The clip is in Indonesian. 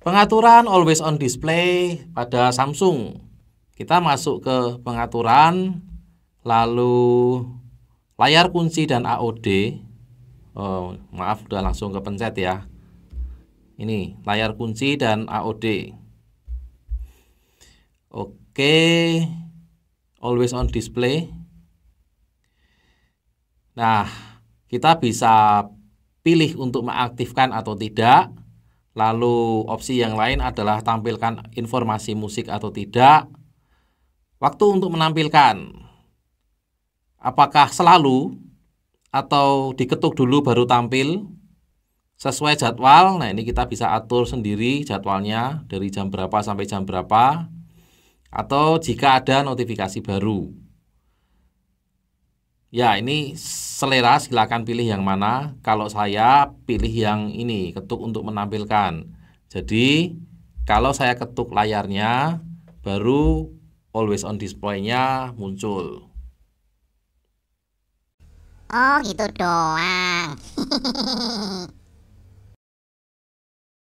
Pengaturan always on display pada Samsung. Kita masuk ke pengaturan, lalu layar kunci dan AOD. Oh, maaf, sudah langsung ke pencet ya. Ini layar kunci dan AOD. Oke, always on display. Nah, kita bisa pilih untuk mengaktifkan atau tidak Lalu opsi yang lain adalah tampilkan informasi musik atau tidak. Waktu untuk menampilkan apakah selalu atau diketuk dulu baru tampil sesuai jadwal. Nah, ini kita bisa atur sendiri jadwalnya dari jam berapa sampai jam berapa atau jika ada notifikasi baru. Ya, ini selera silakan pilih yang mana. Kalau saya pilih yang ini, ketuk untuk menampilkan. Jadi, kalau saya ketuk layarnya, baru always on display-nya muncul. Oh, gitu doang.